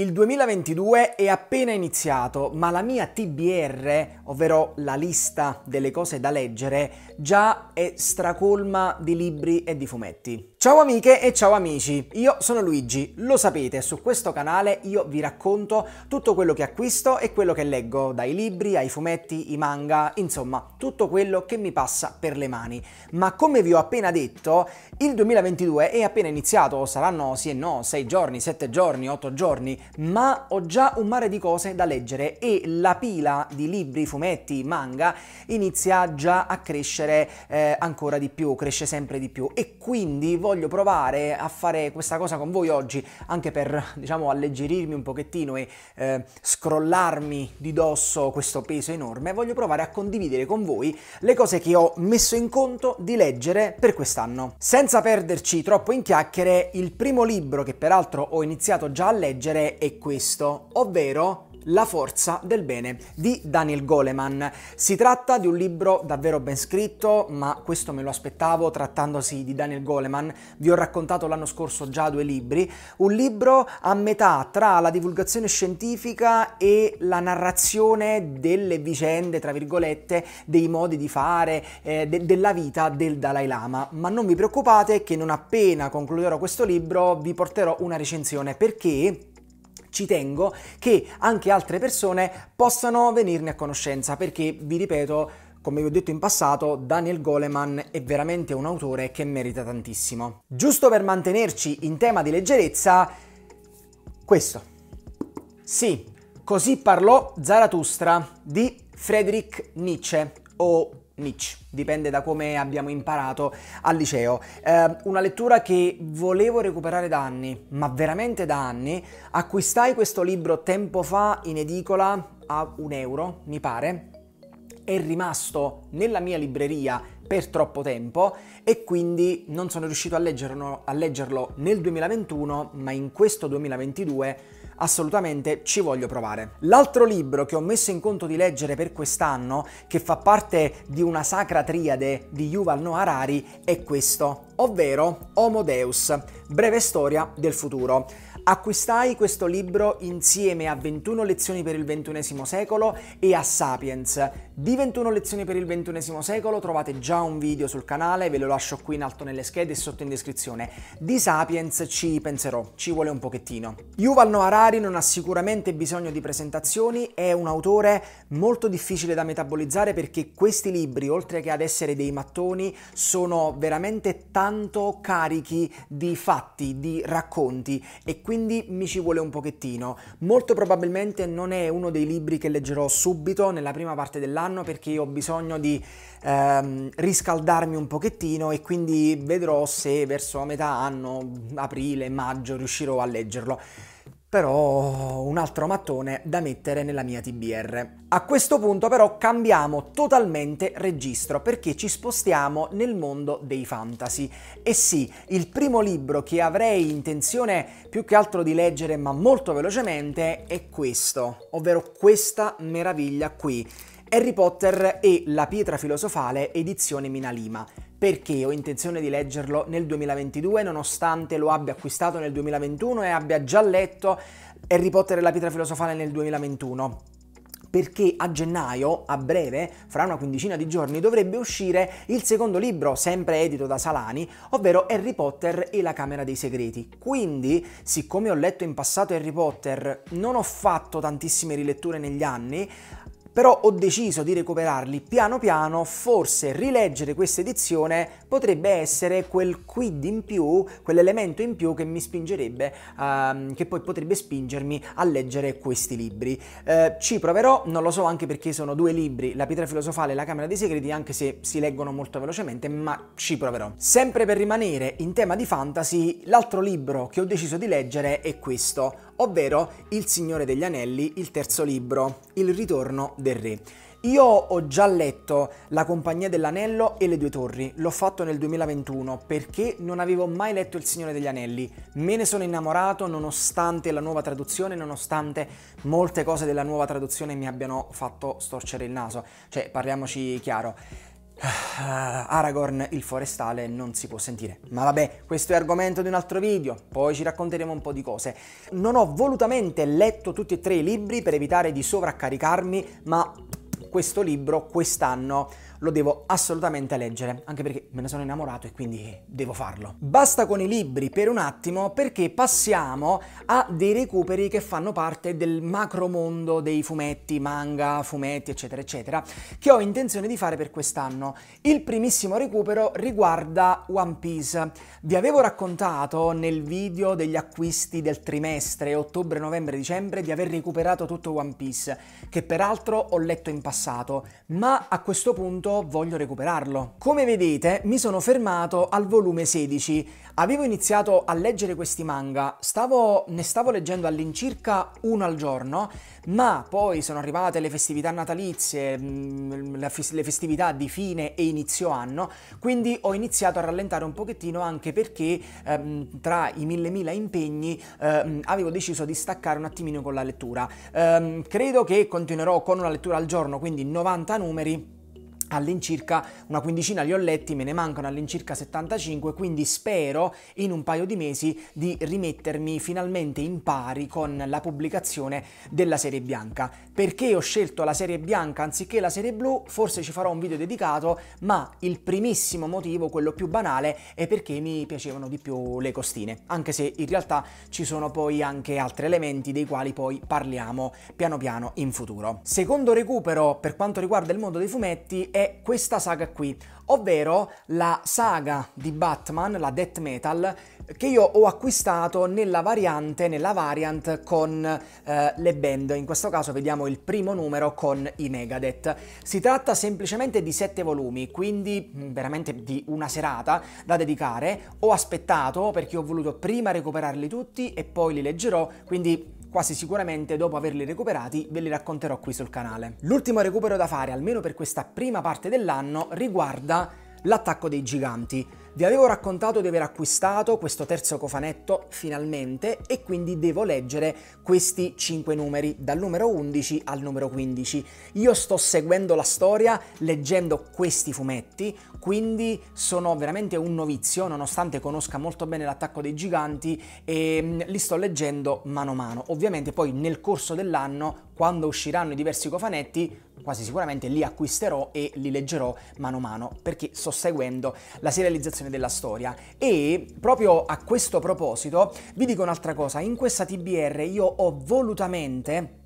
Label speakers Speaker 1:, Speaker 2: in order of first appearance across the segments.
Speaker 1: Il 2022 è appena iniziato, ma la mia TBR, ovvero la lista delle cose da leggere, già è stracolma di libri e di fumetti. Ciao amiche e ciao amici, io sono Luigi, lo sapete, su questo canale io vi racconto tutto quello che acquisto e quello che leggo, dai libri ai fumetti, i manga, insomma, tutto quello che mi passa per le mani. Ma come vi ho appena detto, il 2022 è appena iniziato, saranno sì e no, 6 giorni, 7 giorni, 8 giorni, ma ho già un mare di cose da leggere e la pila di libri, fumetti, manga inizia già a crescere eh, ancora di più, cresce sempre di più e quindi voglio voglio provare a fare questa cosa con voi oggi, anche per, diciamo, alleggerirmi un pochettino e eh, scrollarmi di dosso questo peso enorme, voglio provare a condividere con voi le cose che ho messo in conto di leggere per quest'anno. Senza perderci troppo in chiacchiere, il primo libro che peraltro ho iniziato già a leggere è questo, ovvero la forza del bene di Daniel Goleman. Si tratta di un libro davvero ben scritto, ma questo me lo aspettavo trattandosi di Daniel Goleman. Vi ho raccontato l'anno scorso già due libri. Un libro a metà tra la divulgazione scientifica e la narrazione delle vicende, tra virgolette, dei modi di fare, eh, de- della vita del Dalai Lama. Ma non vi preoccupate che non appena concluderò questo libro vi porterò una recensione perché ci tengo che anche altre persone possano venirne a conoscenza perché, vi ripeto, come vi ho detto in passato, Daniel Goleman è veramente un autore che merita tantissimo. Giusto per mantenerci in tema di leggerezza, questo. Sì, così parlò Zarathustra di Friedrich Nietzsche o niche, dipende da come abbiamo imparato al liceo. Eh, una lettura che volevo recuperare da anni, ma veramente da anni. Acquistai questo libro tempo fa in edicola a un euro, mi pare, è rimasto nella mia libreria per troppo tempo e quindi non sono riuscito a leggerlo, a leggerlo nel 2021, ma in questo 2022 assolutamente ci voglio provare. L'altro libro che ho messo in conto di leggere per quest'anno, che fa parte di una sacra triade di Yuval Noah Harari, è questo, ovvero Homo Deus, breve storia del futuro. Acquistai questo libro insieme a 21 lezioni per il XXI secolo e a Sapiens. Di 21 lezioni per il XXI secolo trovate già un video sul canale, ve lo lascio qui in alto nelle schede e sotto in descrizione. Di Sapiens ci penserò, ci vuole un pochettino. Yuval Noah Harari non ha sicuramente bisogno di presentazioni, è un autore molto difficile da metabolizzare perché questi libri, oltre che ad essere dei mattoni, sono veramente tanto carichi di fatti, di racconti e quindi quindi mi ci vuole un pochettino. Molto probabilmente non è uno dei libri che leggerò subito nella prima parte dell'anno perché ho bisogno di ehm, riscaldarmi un pochettino e quindi vedrò se verso metà anno, aprile, maggio riuscirò a leggerlo però un altro mattone da mettere nella mia TBR. A questo punto però cambiamo totalmente registro perché ci spostiamo nel mondo dei fantasy. E sì, il primo libro che avrei intenzione più che altro di leggere ma molto velocemente è questo, ovvero questa meraviglia qui. Harry Potter e la pietra filosofale edizione Minalima perché ho intenzione di leggerlo nel 2022 nonostante lo abbia acquistato nel 2021 e abbia già letto Harry Potter e la pietra filosofale nel 2021 perché a gennaio, a breve, fra una quindicina di giorni, dovrebbe uscire il secondo libro, sempre edito da Salani, ovvero Harry Potter e la Camera dei Segreti. Quindi, siccome ho letto in passato Harry Potter, non ho fatto tantissime riletture negli anni, però ho deciso di recuperarli piano piano, forse rileggere questa edizione potrebbe essere quel quid in più, quell'elemento in più che mi spingerebbe, uh, che poi potrebbe spingermi a leggere questi libri. Uh, ci proverò, non lo so anche perché sono due libri, La pietra filosofale e La Camera dei Segreti, anche se si leggono molto velocemente, ma ci proverò. Sempre per rimanere in tema di fantasy, l'altro libro che ho deciso di leggere è questo, ovvero Il Signore degli Anelli, il terzo libro, Il ritorno del re. Io ho già letto La Compagnia dell'Anello e Le Due Torri, l'ho fatto nel 2021 perché non avevo mai letto Il Signore degli Anelli, me ne sono innamorato nonostante la nuova traduzione, nonostante molte cose della nuova traduzione mi abbiano fatto storcere il naso, cioè parliamoci chiaro. Ah, Aragorn il forestale non si può sentire. Ma vabbè, questo è argomento di un altro video, poi ci racconteremo un po' di cose. Non ho volutamente letto tutti e tre i libri per evitare di sovraccaricarmi, ma questo libro quest'anno lo devo assolutamente leggere, anche perché me ne sono innamorato e quindi eh, devo farlo. Basta con i libri per un attimo perché passiamo a dei recuperi che fanno parte del macro mondo dei fumetti, manga, fumetti, eccetera, eccetera, che ho intenzione di fare per quest'anno. Il primissimo recupero riguarda One Piece. Vi avevo raccontato nel video degli acquisti del trimestre, ottobre, novembre, dicembre, di aver recuperato tutto One Piece, che peraltro ho letto in passato, ma a questo punto tutto voglio recuperarlo. Come vedete mi sono fermato al volume 16. Avevo iniziato a leggere questi manga, stavo, ne stavo leggendo all'incirca uno al giorno, ma poi sono arrivate le festività natalizie, mm, le festività di fine e inizio anno, quindi ho iniziato a rallentare un pochettino anche perché ehm, tra i mille mila impegni ehm, avevo deciso di staccare un attimino con la lettura. Ehm, credo che continuerò con una lettura al giorno, quindi 90 numeri all'incirca una quindicina li ho letti, me ne mancano all'incirca 75, quindi spero in un paio di mesi di rimettermi finalmente in pari con la pubblicazione della serie bianca. Perché ho scelto la serie bianca anziché la serie blu? Forse ci farò un video dedicato, ma il primissimo motivo, quello più banale, è perché mi piacevano di più le costine, anche se in realtà ci sono poi anche altri elementi dei quali poi parliamo piano piano in futuro. Secondo recupero per quanto riguarda il mondo dei fumetti è è questa saga qui, ovvero la saga di Batman, la Death Metal, che io ho acquistato nella variante, nella variant con eh, le band, in questo caso vediamo il primo numero con i Megadeth. Si tratta semplicemente di sette volumi, quindi mm, veramente di una serata da dedicare. Ho aspettato perché ho voluto prima recuperarli tutti e poi li leggerò, quindi Quasi sicuramente dopo averli recuperati ve li racconterò qui sul canale. L'ultimo recupero da fare, almeno per questa prima parte dell'anno, riguarda l'attacco dei giganti. Vi avevo raccontato di aver acquistato questo terzo cofanetto finalmente e quindi devo leggere questi 5 numeri dal numero 11 al numero 15. Io sto seguendo la storia leggendo questi fumetti, quindi sono veramente un novizio nonostante conosca molto bene l'attacco dei giganti e mm, li sto leggendo mano a mano. Ovviamente poi nel corso dell'anno quando usciranno i diversi cofanetti quasi sicuramente li acquisterò e li leggerò mano a mano perché sto seguendo la serializzazione divulgazione della storia. E proprio a questo proposito vi dico un'altra cosa, in questa TBR io ho volutamente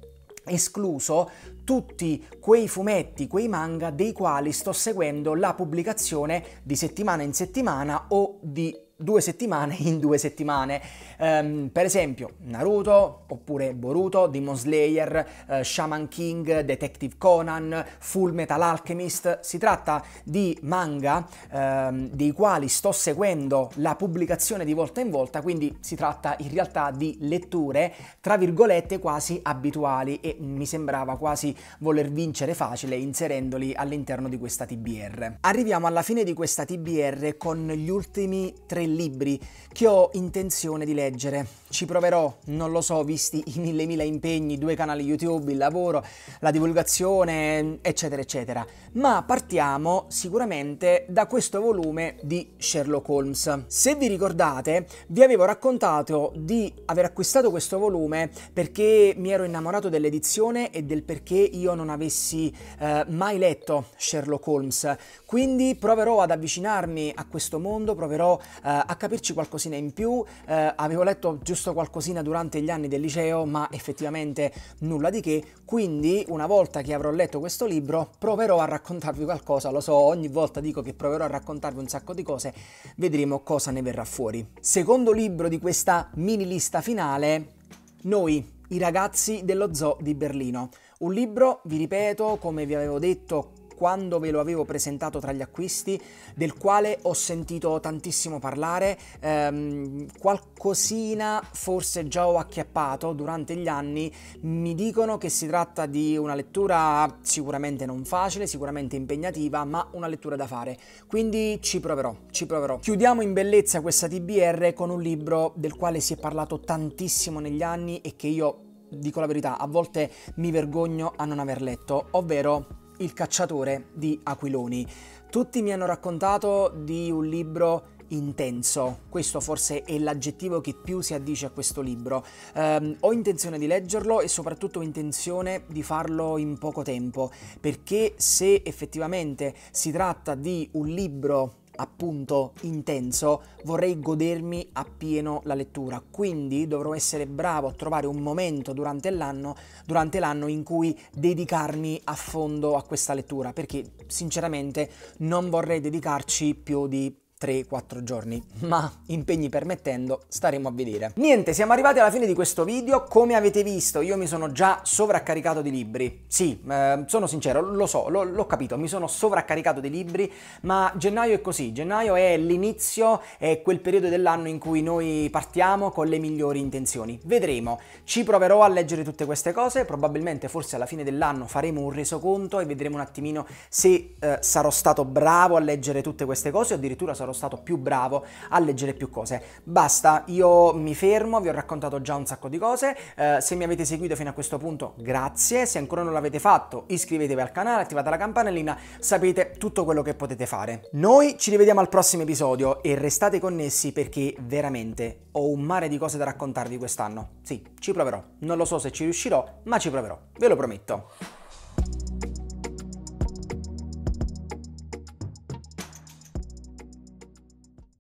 Speaker 1: escluso tutti quei fumetti, quei manga dei quali sto seguendo la pubblicazione di settimana in settimana o di due settimane in due settimane. Um, per esempio Naruto, oppure Boruto, Demon Slayer, uh, Shaman King, Detective Conan, Full Metal Alchemist. Si tratta di manga um, dei quali sto seguendo la pubblicazione di volta in volta, quindi si tratta in realtà di letture tra virgolette quasi abituali e mi sembrava quasi voler vincere facile inserendoli all'interno di questa TBR. Arriviamo alla fine di questa TBR con gli ultimi tre libri che ho intenzione di leggere. Ci proverò, non lo so, visti i mille mila impegni, due canali YouTube, il lavoro, la divulgazione, eccetera, eccetera. Ma partiamo sicuramente da questo volume di Sherlock Holmes. Se vi ricordate, vi avevo raccontato di aver acquistato questo volume perché mi ero innamorato dell'edizione e del perché io non avessi eh, mai letto Sherlock Holmes. Quindi proverò ad avvicinarmi a questo mondo, proverò a eh, eh, a capirci qualcosina in più, eh, avevo letto giusto qualcosina durante gli anni del liceo, ma effettivamente nulla di che, quindi una volta che avrò letto questo libro proverò a raccontarvi qualcosa, lo so, ogni volta dico che proverò a raccontarvi un sacco di cose, vedremo cosa ne verrà fuori. Secondo libro di questa mini lista finale, noi, i ragazzi dello zoo di Berlino. Un libro, vi ripeto, come vi avevo detto, quando ve lo avevo presentato tra gli acquisti, del quale ho sentito tantissimo parlare, ehm, qualcosina forse già ho acchiappato durante gli anni, mi dicono che si tratta di una lettura sicuramente non facile, sicuramente impegnativa, ma una lettura da fare, quindi ci proverò, ci proverò. Chiudiamo in bellezza questa TBR con un libro del quale si è parlato tantissimo negli anni e che io dico la verità, a volte mi vergogno a non aver letto, ovvero il cacciatore di aquiloni. Tutti mi hanno raccontato di un libro intenso, questo forse è l'aggettivo che più si addice a questo libro. Eh, ho intenzione di leggerlo e soprattutto ho intenzione di farlo in poco tempo, perché se effettivamente si tratta di un libro appunto intenso, vorrei godermi appieno la lettura. Quindi dovrò essere bravo a trovare un momento durante l'anno, durante l'anno in cui dedicarmi a fondo a questa lettura, perché sinceramente non vorrei dedicarci più di 3-4 giorni, ma impegni permettendo staremo a vedere. Niente, siamo arrivati alla fine di questo video, come avete visto io mi sono già sovraccaricato di libri, sì, eh, sono sincero, lo so, l'ho capito, mi sono sovraccaricato di libri, ma gennaio è così, gennaio è l'inizio, è quel periodo dell'anno in cui noi partiamo con le migliori intenzioni, vedremo, ci proverò a leggere tutte queste cose, probabilmente forse alla fine dell'anno faremo un resoconto e vedremo un attimino se eh, sarò stato bravo a leggere tutte queste cose, o addirittura sarò stato più bravo a leggere più cose. Basta, io mi fermo, vi ho raccontato già un sacco di cose, eh, se mi avete seguito fino a questo punto grazie, se ancora non l'avete fatto iscrivetevi al canale, attivate la campanellina, sapete tutto quello che potete fare. Noi ci rivediamo al prossimo episodio e restate connessi perché veramente ho un mare di cose da raccontarvi quest'anno. Sì, ci proverò, non lo so se ci riuscirò, ma ci proverò, ve lo prometto.